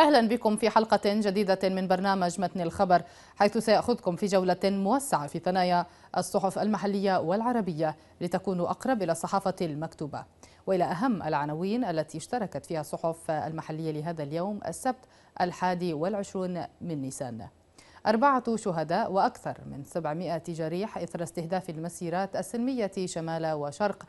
أهلا بكم في حلقة جديدة من برنامج متن الخبر حيث سيأخذكم في جولة موسعة في ثنايا الصحف المحلية والعربية لتكونوا أقرب إلى الصحافة المكتوبة وإلى أهم العناوين التي اشتركت فيها الصحف المحلية لهذا اليوم السبت الحادي والعشرون من نيسان أربعة شهداء وأكثر من 700 جريح إثر استهداف المسيرات السلمية شمال وشرق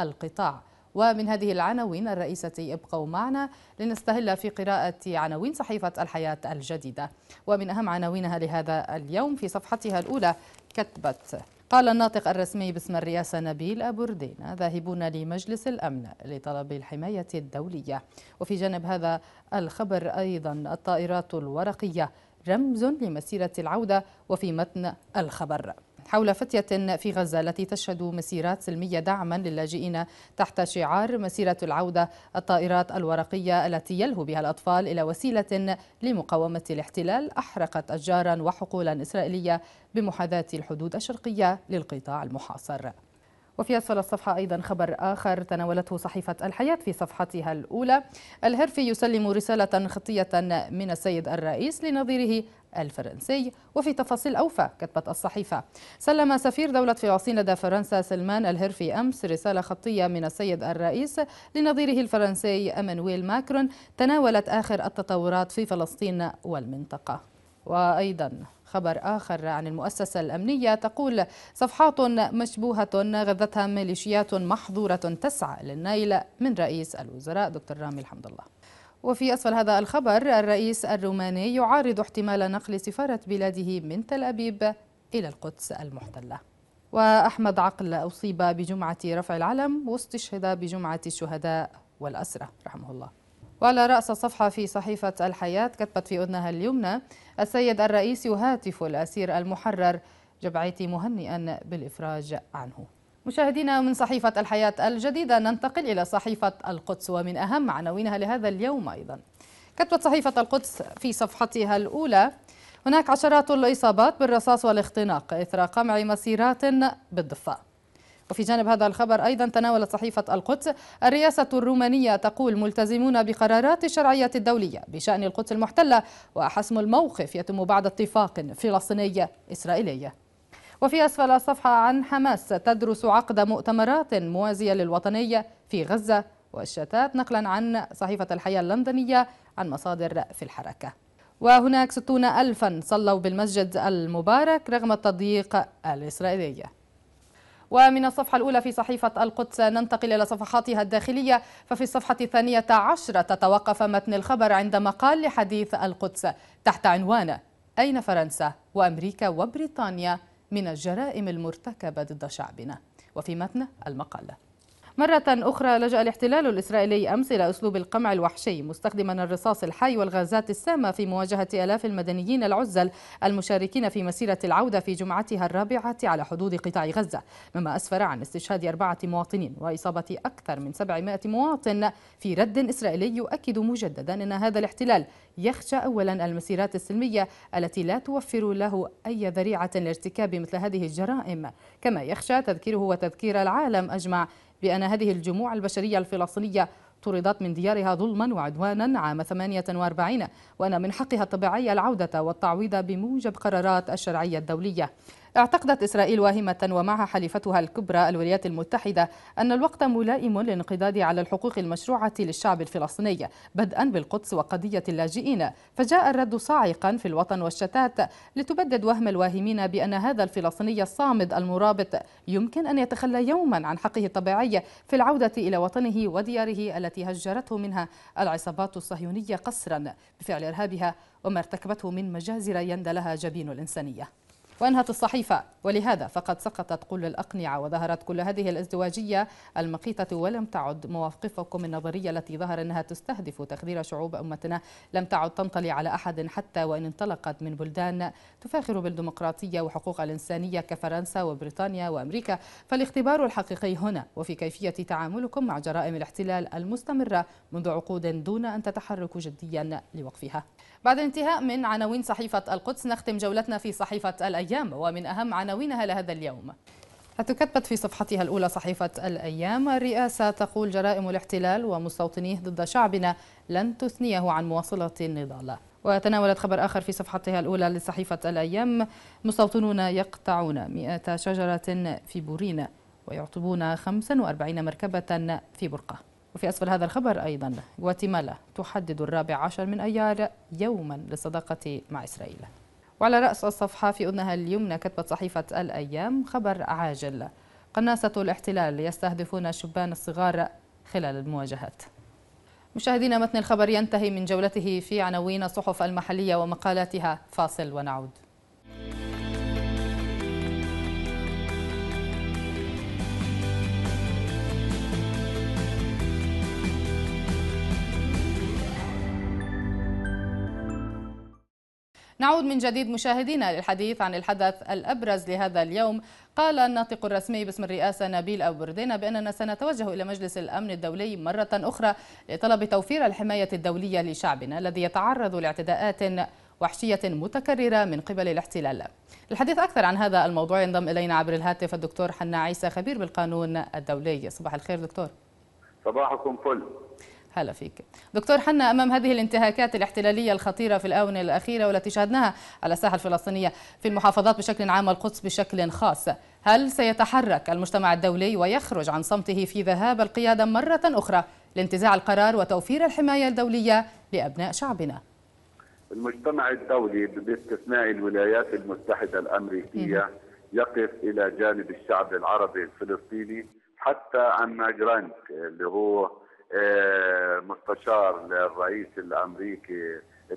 القطاع ومن هذه العناوين الرئيسة ابقوا معنا لنستهل في قراءة عناوين صحيفة الحياة الجديدة ومن أهم عناوينها لهذا اليوم في صفحتها الأولى كتبت قال الناطق الرسمي باسم الرئاسة نبيل أبو ردينا ذاهبون لمجلس الأمن لطلب الحماية الدولية وفي جانب هذا الخبر أيضا الطائرات الورقية رمز لمسيرة العودة وفي متن الخبر حول فتية في غزة التي تشهد مسيرات سلمية دعما للاجئين تحت شعار مسيرة العودة الطائرات الورقية التي يلهو بها الأطفال إلى وسيلة لمقاومة الاحتلال أحرقت أشجارا وحقولا إسرائيلية بمحاذاة الحدود الشرقية للقطاع المحاصر وفي أسفل الصفحة أيضا خبر آخر تناولته صحيفة الحياة في صفحتها الأولى الهرفي يسلم رسالة خطية من السيد الرئيس لنظيره الفرنسي وفي تفاصيل أوفى كتبت الصحيفة سلم سفير دولة فلسطين لدى فرنسا سلمان الهرفي أمس رسالة خطية من السيد الرئيس لنظيره الفرنسي أمانويل ماكرون تناولت آخر التطورات في فلسطين والمنطقة وأيضا خبر آخر عن المؤسسة الأمنية تقول صفحات مشبوهة غذتها ميليشيات محظورة تسعى للنيل من رئيس الوزراء دكتور رامي الحمد الله وفي أسفل هذا الخبر الرئيس الروماني يعارض احتمال نقل سفارة بلاده من تل أبيب إلى القدس المحتلة وأحمد عقل أصيب بجمعة رفع العلم واستشهد بجمعة الشهداء والأسرة رحمه الله وعلى رأس الصفحة في صحيفة الحياة كتبت في أذنها اليمنى السيد الرئيس يهاتف الأسير المحرر جبعيتي مهنئا بالإفراج عنه مشاهدينا من صحيفة الحياة الجديدة ننتقل إلى صحيفة القدس ومن أهم عناوينها لهذا اليوم أيضا كتبت صحيفة القدس في صفحتها الأولى هناك عشرات الإصابات بالرصاص والاختناق إثر قمع مسيرات بالضفة وفي جانب هذا الخبر أيضا تناولت صحيفة القدس الرئاسة الرومانية تقول ملتزمون بقرارات الشرعية الدولية بشأن القدس المحتلة وحسم الموقف يتم بعد اتفاق فلسطيني إسرائيلي وفي أسفل الصفحة عن حماس تدرس عقد مؤتمرات موازية للوطنية في غزة والشتات نقلا عن صحيفة الحياة اللندنية عن مصادر في الحركة وهناك ستون ألفا صلوا بالمسجد المبارك رغم التضييق الإسرائيلي ومن الصفحة الأولى في صحيفة القدس ننتقل إلى صفحاتها الداخلية ففي الصفحة الثانية عشرة تتوقف متن الخبر عند مقال لحديث القدس تحت عنوان أين فرنسا وأمريكا وبريطانيا من الجرائم المرتكبة ضد شعبنا وفي متن المقال مرة أخرى لجأ الاحتلال الإسرائيلي أمس إلى أسلوب القمع الوحشي مستخدما الرصاص الحي والغازات السامة في مواجهة آلاف المدنيين العزل المشاركين في مسيرة العودة في جمعتها الرابعة على حدود قطاع غزة مما أسفر عن استشهاد أربعة مواطنين وإصابة أكثر من 700 مواطن في رد إسرائيلي يؤكد مجددا أن هذا الاحتلال يخشى أولا المسيرات السلمية التي لا توفر له أي ذريعة لارتكاب مثل هذه الجرائم كما يخشى تذكيره وتذكير العالم أجمع بأن هذه الجموع البشرية الفلسطينية طردت من ديارها ظلما وعدوانا عام 48 وأن من حقها الطبيعي العودة والتعويض بموجب قرارات الشرعية الدولية اعتقدت إسرائيل واهمة ومعها حليفتها الكبرى الولايات المتحدة أن الوقت ملائم للانقضاض على الحقوق المشروعة للشعب الفلسطيني بدءا بالقدس وقضية اللاجئين فجاء الرد صاعقا في الوطن والشتات لتبدد وهم الواهمين بأن هذا الفلسطيني الصامد المرابط يمكن أن يتخلى يوما عن حقه الطبيعي في العودة إلى وطنه ودياره التي هجرته منها العصابات الصهيونية قسرا بفعل إرهابها وما ارتكبته من مجازر يندى لها جبين الإنسانية وأنهت الصحيفة ولهذا فقد سقطت كل الأقنعة وظهرت كل هذه الازدواجية المقيتة ولم تعد مواقفكم النظرية التي ظهر أنها تستهدف تخدير شعوب أمتنا لم تعد تنطلي على أحد حتى وإن انطلقت من بلدان تفاخر بالديمقراطية وحقوق الإنسانية كفرنسا وبريطانيا وأمريكا فالاختبار الحقيقي هنا وفي كيفية تعاملكم مع جرائم الاحتلال المستمرة منذ عقود دون أن تتحركوا جديا لوقفها بعد الانتهاء من عناوين صحيفة القدس نختم جولتنا في صحيفة الأيام الأيام ومن أهم عناوينها لهذا اليوم حيث كتبت في صفحتها الأولى صحيفة الأيام الرئاسة تقول جرائم الاحتلال ومستوطنيه ضد شعبنا لن تثنيه عن مواصلة النضال وتناولت خبر آخر في صفحتها الأولى لصحيفة الأيام مستوطنون يقطعون 100 شجرة في بورينا ويعطبون 45 مركبة في برقة وفي أسفل هذا الخبر أيضا غواتيمالا تحدد الرابع عشر من أيار يوما للصداقة مع إسرائيل وعلى رأس الصفحة في أذنها اليمنى كتبت صحيفة الأيام خبر عاجل قناصة الاحتلال يستهدفون الشبان الصغار خلال المواجهات مشاهدينا متن الخبر ينتهي من جولته في عناوين الصحف المحلية ومقالاتها فاصل ونعود نعود من جديد مشاهدينا للحديث عن الحدث الأبرز لهذا اليوم قال الناطق الرسمي باسم الرئاسة نبيل أبوردينا بأننا سنتوجه إلى مجلس الأمن الدولي مرة أخرى لطلب توفير الحماية الدولية لشعبنا الذي يتعرض لاعتداءات وحشية متكررة من قبل الاحتلال الحديث أكثر عن هذا الموضوع ينضم إلينا عبر الهاتف الدكتور حنا عيسى خبير بالقانون الدولي صباح الخير دكتور صباحكم فل هلا فيك دكتور حنا أمام هذه الانتهاكات الاحتلالية الخطيرة في الآونة الأخيرة والتي شاهدناها على الساحة الفلسطينية في المحافظات بشكل عام والقدس بشكل خاص هل سيتحرك المجتمع الدولي ويخرج عن صمته في ذهاب القيادة مرة أخرى لانتزاع القرار وتوفير الحماية الدولية لأبناء شعبنا؟ المجتمع الدولي باستثناء الولايات المتحدة الأمريكية يقف إلى جانب الشعب العربي الفلسطيني حتى عن ماجرانك اللي هو آه، مستشار للرئيس الامريكي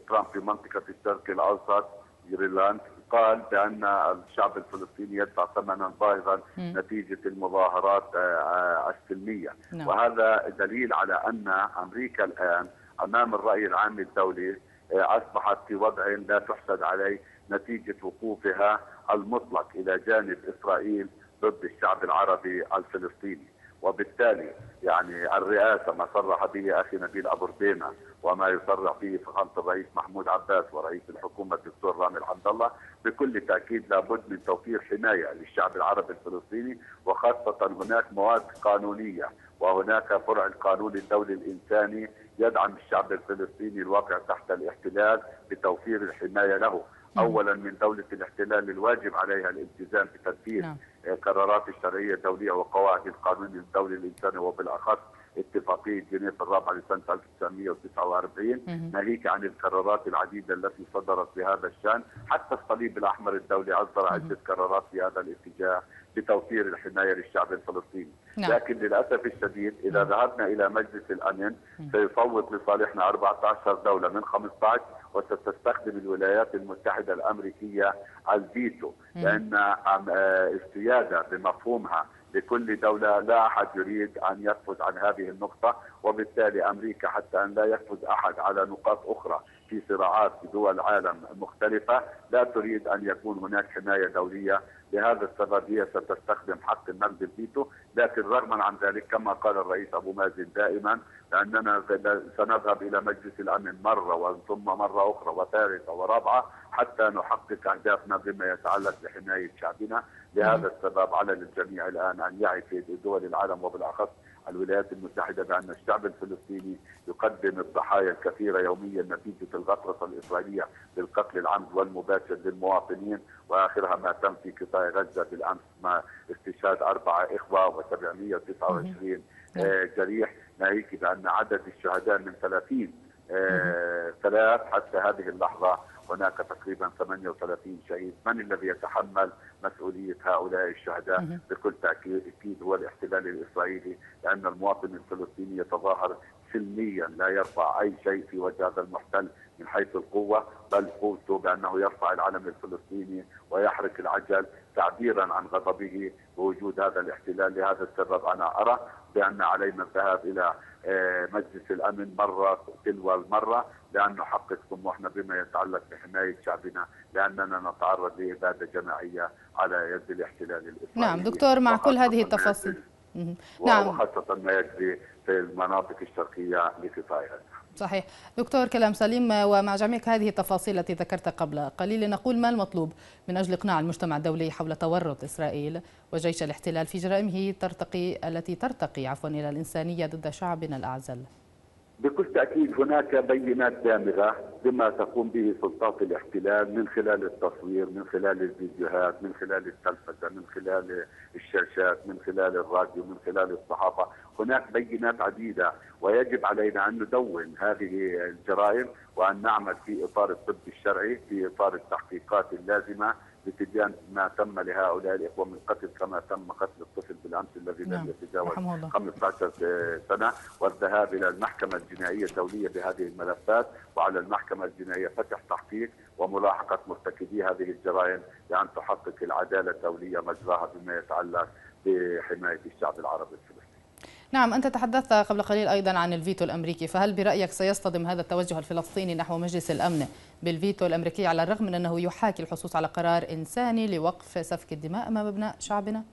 ترامب في منطقه الشرق الاوسط جرينلاند قال بان الشعب الفلسطيني يدفع ثمنا باهظا نتيجه المظاهرات آه، آه، السلميه نعم. وهذا دليل على ان امريكا الان امام الراي العام الدولي اصبحت في وضع لا تحسد عليه نتيجه وقوفها المطلق الى جانب اسرائيل ضد الشعب العربي الفلسطيني. وبالتالي يعني الرئاسه ما صرح به اخي نبيل ابو ربينا وما يصرح به فخامه الرئيس محمود عباس ورئيس الحكومه الدكتور رامي الحمد الله بكل تاكيد لابد من توفير حمايه للشعب العربي الفلسطيني وخاصه هناك مواد قانونيه وهناك فرع القانون الدولي الانساني يدعم الشعب الفلسطيني الواقع تحت الاحتلال بتوفير الحمايه له نعم. اولا من دوله الاحتلال الواجب عليها الالتزام بتنفيذ نعم. قرارات الشرعيه الدوليه وقواعد القانون الدولي الانساني وبالاخص اتفاقيه جنيف الرابعه لسنه 1949 ناهيك عن القرارات العديده التي صدرت بهذا الشان، حتى الصليب الاحمر الدولي اصدر عده قرارات في هذا الاتجاه لتوفير الحمايه للشعب الفلسطيني، نعم. لكن للاسف الشديد اذا ذهبنا الى مجلس الامن سيصوت لصالحنا 14 دوله من 15 وستستخدم الولايات المتحدة الأمريكية الفيتو لأن السيادة آه، بمفهومها لكل دولة لا أحد يريد أن يقفز عن هذه النقطة وبالتالي أمريكا حتى أن لا يقفز أحد على نقاط أخرى في صراعات في دول العالم مختلفة لا تريد أن يكون هناك حماية دولية لهذا السبب هي ستستخدم حق النقد الفيتو لكن رغما عن ذلك كما قال الرئيس أبو مازن دائما لاننا سنذهب الى مجلس الامن مره ثم مره اخرى وثالثه ورابعه حتى نحقق اهدافنا فيما يتعلق بحمايه شعبنا لهذا السبب على الجميع الان ان يعي في دول العالم وبالاخص الولايات المتحدة بأن الشعب الفلسطيني يقدم الضحايا الكثيرة يوميا نتيجة الغطرسة الإسرائيلية للقتل العمد والمباشر للمواطنين وآخرها ما تم في قطاع غزة بالأمس مع استشهاد أربعة إخوة و729 آه، جريح ناهيك بان عدد الشهداء من 30 آه، ثلاث حتى هذه اللحظه هناك تقريبا 38 شهيد، من الذي يتحمل مسؤوليه هؤلاء الشهداء؟ بكل تاكيد هو الاحتلال الاسرائيلي لان المواطن الفلسطيني يتظاهر سلميا لا يرفع اي شيء في وجه هذا المحتل من حيث القوه بل قوته بانه يرفع العلم الفلسطيني ويحرك العجل تعبيرا عن غضبه بوجود هذا الاحتلال لهذا السبب انا ارى بان علينا الذهاب الى آه، مجلس الامن مره تلو المره لان نحقق طموحنا بما يتعلق بحمايه شعبنا لاننا نتعرض لاباده جماعيه على يد الاحتلال الاسرائيلي. نعم دكتور مع كل هذه التفاصيل. نعم وخاصه ما يجري في المناطق الشرقيه لقطاع غزه. صحيح دكتور كلام سليم ومع جميع هذه التفاصيل التي ذكرتها قبل قليل نقول ما المطلوب من أجل إقناع المجتمع الدولي حول تورط إسرائيل وجيش الاحتلال في جرائمه ترتقي التي ترتقي عفوا إلى الإنسانية ضد شعبنا الأعزل بكل تأكيد هناك بينات دامغة بما تقوم به سلطات الاحتلال من خلال التصوير من خلال الفيديوهات من خلال التلفزة من خلال الشاشات من خلال الراديو من خلال الصحافة هناك بينات عديدة ويجب علينا أن ندون هذه الجرائم وأن نعمل في إطار الطب الشرعي في إطار التحقيقات اللازمة بتبيان ما تم لهؤلاء الاخوه من قتل كما تم قتل الطفل بالامس الذي لم نعم، يتجاوز 15 سنه والذهاب الى المحكمه الجنائيه الدوليه بهذه الملفات وعلى المحكمه الجنائيه فتح تحقيق وملاحقه مرتكبي هذه الجرائم لان تحقق العداله الدوليه مجراها فيما يتعلق بحمايه الشعب العربي الفلسطيني نعم أنت تحدثت قبل قليل أيضا عن الفيتو الأمريكي فهل برأيك سيصطدم هذا التوجه الفلسطيني نحو مجلس الأمن بالفيتو الأمريكي على الرغم من أنه يحاكي الحصول على قرار إنساني لوقف سفك الدماء أمام أبناء شعبنا؟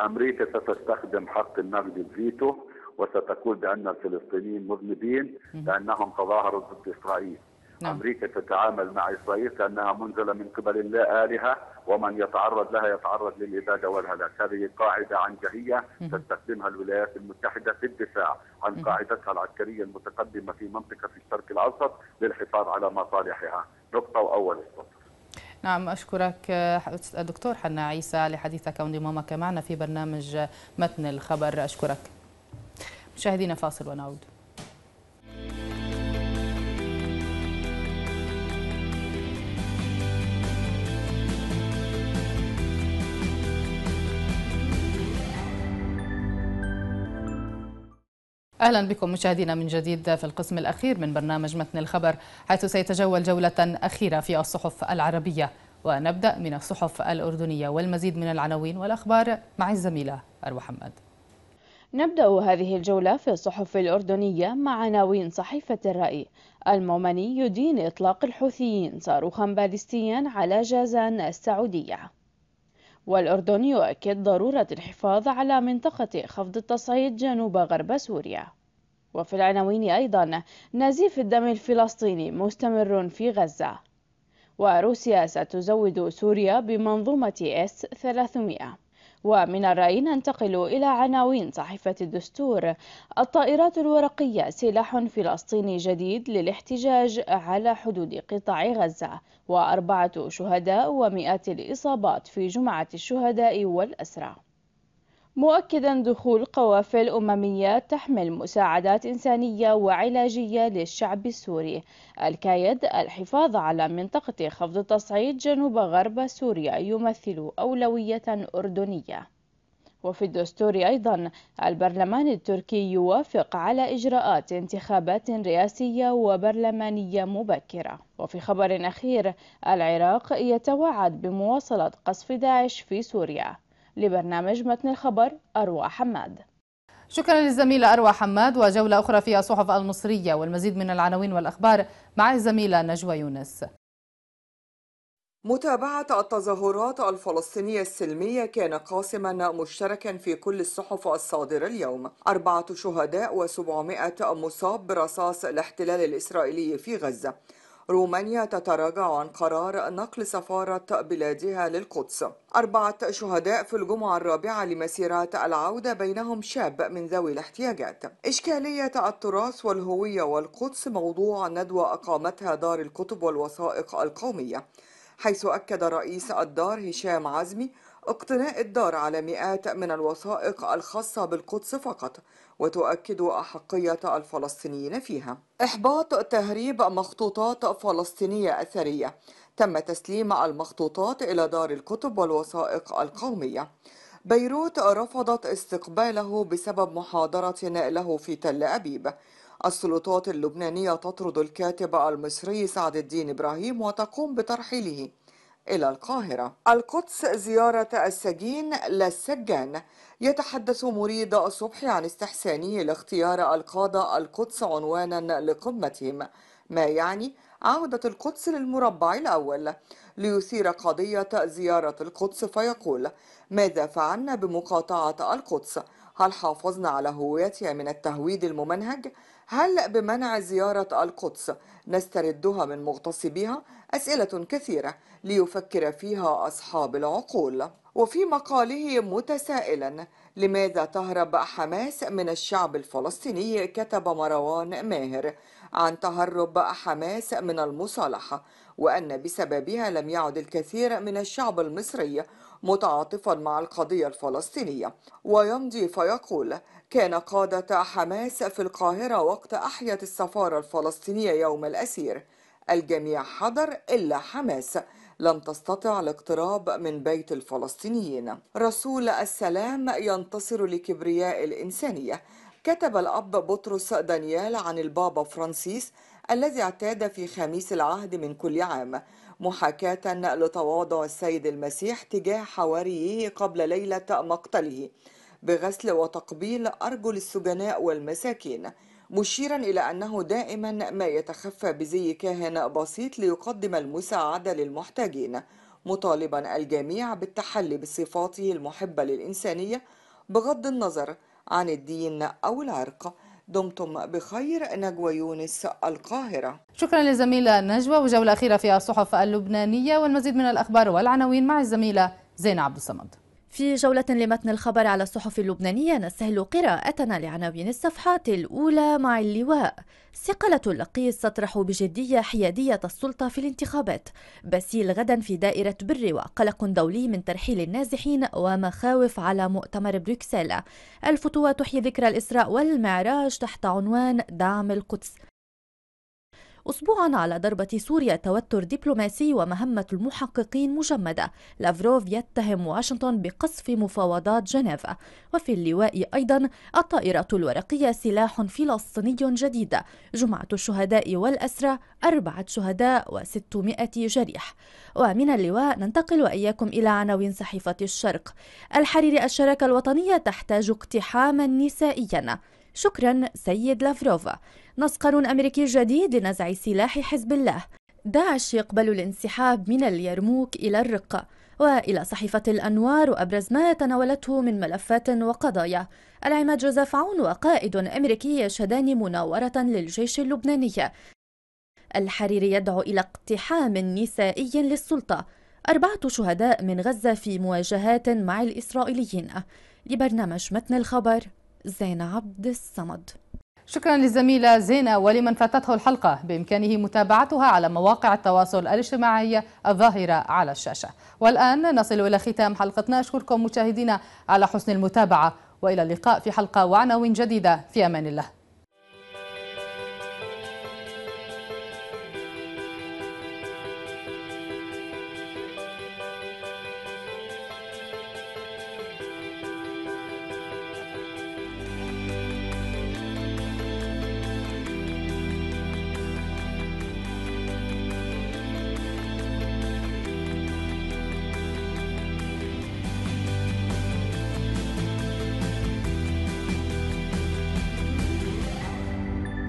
أمريكا ستستخدم حق النقد الفيتو وستقول بأن الفلسطينيين مذنبين لأنهم تظاهروا ضد إسرائيل نعم. أمريكا تتعامل مع إسرائيل كأنها منزلة من قبل الله آلهة ومن يتعرض لها يتعرض للإبادة والهلاك هذه قاعدة عنجهية تستخدمها الولايات المتحدة في الدفاع عن قاعدتها العسكرية المتقدمة في منطقة الشرق الأوسط للحفاظ على مصالحها نقطة وأول السطر نعم أشكرك دكتور حنا عيسى لحديثك وانضمامك معنا في برنامج متن الخبر أشكرك مشاهدينا فاصل ونعود أهلا بكم مشاهدينا من جديد في القسم الأخير من برنامج متن الخبر حيث سيتجول جولة أخيرة في الصحف العربية ونبدأ من الصحف الأردنية والمزيد من العناوين والأخبار مع الزميلة أروى حمد نبدأ هذه الجولة في الصحف الأردنية مع عناوين صحيفة الرأي المومني يدين إطلاق الحوثيين صاروخا باليستيا على جازان السعودية والأردن يؤكد ضرورة الحفاظ على منطقة خفض التصعيد جنوب غرب سوريا وفي العناوين أيضا نزيف الدم الفلسطيني مستمر في غزة وروسيا ستزود سوريا بمنظومة إس 300 ومن الرأي ننتقل إلى عناوين صحيفة الدستور الطائرات الورقية سلاح فلسطيني جديد للاحتجاج على حدود قطاع غزة وأربعة شهداء ومئات الإصابات في جمعة الشهداء والأسرى مؤكدا دخول قوافل أممية تحمل مساعدات إنسانية وعلاجية للشعب السوري الكايد الحفاظ على منطقة خفض التصعيد جنوب غرب سوريا يمثل أولوية أردنية وفي الدستور أيضا البرلمان التركي يوافق على إجراءات انتخابات رئاسية وبرلمانية مبكرة وفي خبر أخير العراق يتوعد بمواصلة قصف داعش في سوريا لبرنامج متن الخبر أروى حماد شكرا للزميلة أروى حماد وجولة أخرى في الصحف المصرية والمزيد من العناوين والأخبار مع الزميلة نجوى يونس متابعة التظاهرات الفلسطينية السلمية كان قاسما مشتركا في كل الصحف الصادرة اليوم أربعة شهداء وسبعمائة مصاب برصاص الاحتلال الإسرائيلي في غزة رومانيا تتراجع عن قرار نقل سفارة بلادها للقدس أربعة شهداء في الجمعة الرابعة لمسيرات العودة بينهم شاب من ذوي الاحتياجات إشكالية التراث والهوية والقدس موضوع ندوة أقامتها دار الكتب والوثائق القومية حيث أكد رئيس الدار هشام عزمي اقتناء الدار على مئات من الوثائق الخاصة بالقدس فقط وتؤكد أحقية الفلسطينيين فيها إحباط تهريب مخطوطات فلسطينية أثرية تم تسليم المخطوطات إلى دار الكتب والوثائق القومية بيروت رفضت استقباله بسبب محاضرة له في تل أبيب السلطات اللبنانية تطرد الكاتب المصري سعد الدين إبراهيم وتقوم بترحيله إلى القاهرة القدس زيارة السجين للسجان يتحدث مريد الصبح عن استحسانه لاختيار القادة القدس عنوانا لقمتهم ما يعني عودة القدس للمربع الأول ليثير قضية زيارة القدس فيقول ماذا فعلنا بمقاطعة القدس؟ هل حافظنا على هويتها من التهويد الممنهج؟ هل بمنع زيارة القدس نستردها من مغتصبيها؟ أسئلة كثيرة ليفكر فيها أصحاب العقول وفي مقاله متسائلا لماذا تهرب حماس من الشعب الفلسطيني كتب مروان ماهر عن تهرب حماس من المصالحة وأن بسببها لم يعد الكثير من الشعب المصري متعاطفا مع القضية الفلسطينية ويمضي فيقول كان قادة حماس في القاهرة وقت أحيت السفارة الفلسطينية يوم الأسير الجميع حضر إلا حماس لم تستطع الاقتراب من بيت الفلسطينيين رسول السلام ينتصر لكبرياء الإنسانية كتب الأب بطرس دانيال عن البابا فرانسيس الذي اعتاد في خميس العهد من كل عام محاكاة لتواضع السيد المسيح تجاه حواريه قبل ليلة مقتله بغسل وتقبيل أرجل السجناء والمساكين مشيرا إلى أنه دائما ما يتخفى بزي كاهن بسيط ليقدم المساعدة للمحتاجين مطالبا الجميع بالتحلي بصفاته المحبة للإنسانية بغض النظر عن الدين أو العرق دمتم بخير نجوى يونس القاهرة شكرا للزميلة نجوى وجولة أخيرة في الصحف اللبنانية والمزيد من الأخبار والعناوين مع الزميلة زينة عبد الصمد في جولة لمتن الخبر على الصحف اللبنانية نسهل قراءتنا لعناوين الصفحات الأولى مع اللواء صقلة اللقيس تطرح بجدية حيادية السلطة في الانتخابات بسيل غدا في دائرة بري وقلق دولي من ترحيل النازحين ومخاوف على مؤتمر بروكسل الفتوى تحيي ذكرى الإسراء والمعراج تحت عنوان دعم القدس أسبوعا على ضربة سوريا توتر دبلوماسي ومهمة المحققين مجمدة لافروف يتهم واشنطن بقصف مفاوضات جنيف وفي اللواء أيضا الطائرة الورقية سلاح فلسطيني جديد جمعة الشهداء والأسرى أربعة شهداء وستمائة جريح ومن اللواء ننتقل وإياكم إلى عناوين صحيفة الشرق الحريري الشراكة الوطنية تحتاج اقتحاما نسائيا شكرا سيد لافروف نص قانون أمريكي جديد لنزع سلاح حزب الله داعش يقبل الانسحاب من اليرموك إلى الرقة وإلى صحيفة الأنوار وأبرز ما تناولته من ملفات وقضايا العماد جوزيف عون وقائد أمريكي يشهدان مناورة للجيش اللبناني الحريري يدعو إلى اقتحام نسائي للسلطة أربعة شهداء من غزة في مواجهات مع الإسرائيليين لبرنامج متن الخبر زين عبد الصمد شكرا للزميلة زينة ولمن فاتته الحلقة بإمكانه متابعتها على مواقع التواصل الاجتماعي الظاهرة على الشاشة والآن نصل إلى ختام حلقتنا أشكركم مشاهدينا على حسن المتابعة وإلى اللقاء في حلقة وعناوين جديدة في أمان الله